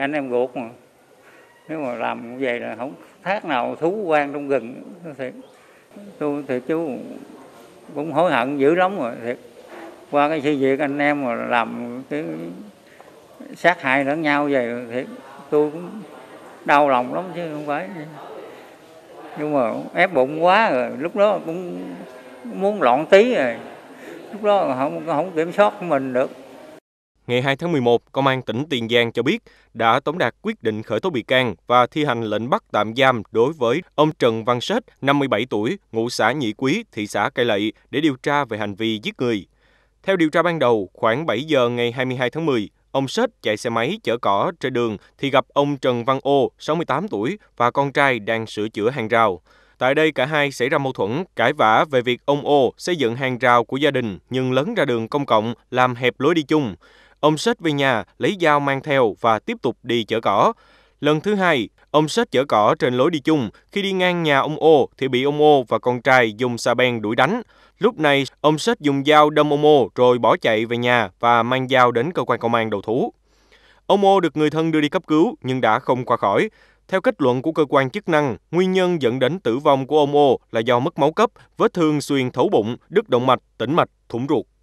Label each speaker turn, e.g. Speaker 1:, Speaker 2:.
Speaker 1: anh em ruột mà nếu mà làm như vậy là không thác nào thú quan trong rừng thì tôi thì chú cũng hối hận dữ lắm rồi thiệt qua cái sự việc anh em mà làm cái sát hại lẫn nhau vậy thì tôi cũng đau lòng lắm chứ không phải nhưng mà ép bụng quá rồi lúc đó cũng muốn loạn tí rồi lúc đó không không kiểm soát mình được
Speaker 2: ngày 2 tháng 11, Công an tỉnh Tiền Giang cho biết đã tống đạt quyết định khởi tố bị can và thi hành lệnh bắt tạm giam đối với ông Trần Văn Sết, 57 tuổi, ngụ xã Nhị Quý, thị xã Cai Lậy để điều tra về hành vi giết người. Theo điều tra ban đầu, khoảng 7 giờ ngày 22 tháng 10, ông Sết chạy xe máy chở cỏ trên đường thì gặp ông Trần Văn Ô, 68 tuổi và con trai đang sửa chữa hàng rào. Tại đây cả hai xảy ra mâu thuẫn, cãi vã về việc ông Ô xây dựng hàng rào của gia đình nhưng lấn ra đường công cộng làm hẹp lối đi chung. Ông Sách về nhà lấy dao mang theo và tiếp tục đi chở cỏ. Lần thứ hai, ông Sách chở cỏ trên lối đi chung. Khi đi ngang nhà ông Ô thì bị ông Ô và con trai dùng xà beng đuổi đánh. Lúc này, ông Sách dùng dao đâm ông Ô rồi bỏ chạy về nhà và mang dao đến cơ quan công an đầu thú. Ông Ô được người thân đưa đi cấp cứu nhưng đã không qua khỏi. Theo kết luận của cơ quan chức năng, nguyên nhân dẫn đến tử vong của ông Ô là do mất máu cấp, vết thương xuyên thấu bụng, đứt động mạch, tĩnh mạch, thủng ruột.